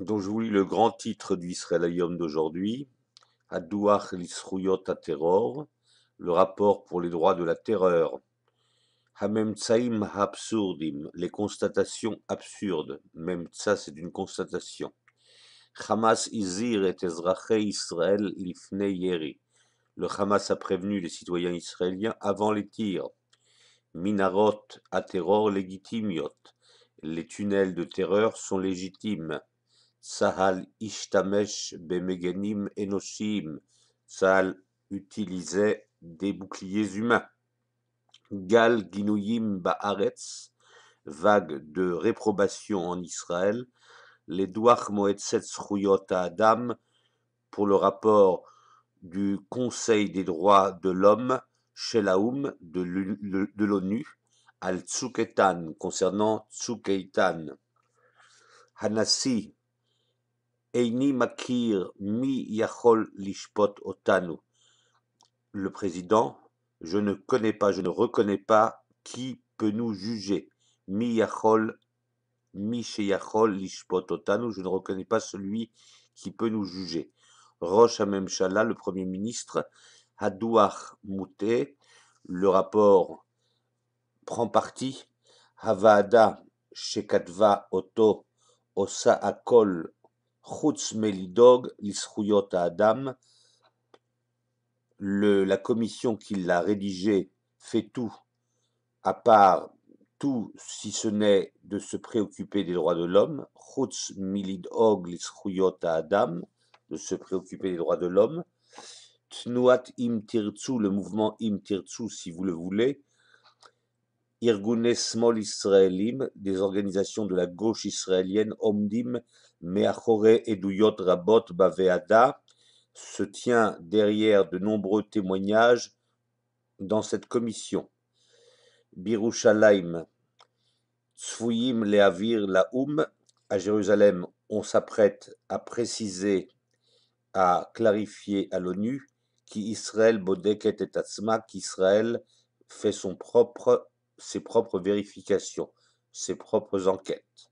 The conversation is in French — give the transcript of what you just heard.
dont je vous lis le grand titre du Israélium d'aujourd'hui, Adouach l'Isrouyot à Terror, le rapport pour les droits de la terreur, Hamem Tsaim absurdim, les constatations absurdes, même ça c'est une constatation. Hamas izir et Ezrache Israël lifne yeri. Le Hamas a prévenu les citoyens israéliens avant les tirs. Minarot à terror Les tunnels de terreur sont légitimes. Sahal Ishtamesh Bemegenim Enoshim. Sahal utilisait des boucliers humains. Gal Ginuyim Baaretz, vague de réprobation en Israël. Les Douach Moetzet Adam pour le rapport du Conseil des droits de l'homme Shelaum de l'ONU al Tsuketan concernant Tsukeitan. Hanasi makir mi lishpot Le président, je ne connais pas, je ne reconnais pas qui peut nous juger. Mi yachol, mi lishpot Je ne reconnais pas celui qui peut nous juger. Rosh Hamemshala, le premier ministre, Hadouar Mouté, le rapport prend parti. Havada Shekatva Oto Osa Akol Melidog, Adam, la commission qui l'a rédigé fait tout, à part tout, si ce n'est de se préoccuper des droits de l'homme, Chutz oglis Adam, de se préoccuper des droits de l'homme, Tnuat Im Tirtsu, le mouvement Im Tirtsu, si vous le voulez, Irgune Smol Israelim, des organisations de la gauche israélienne, Omdim, Meachore Edouyot Rabot Baveada, se tient derrière de nombreux témoignages dans cette commission. Birushalayim, Tsfuyim Leavir Laoum, à Jérusalem, on s'apprête à préciser, à clarifier à l'ONU qu'Israël Bodeket et qu'Israël fait son propre ses propres vérifications, ses propres enquêtes.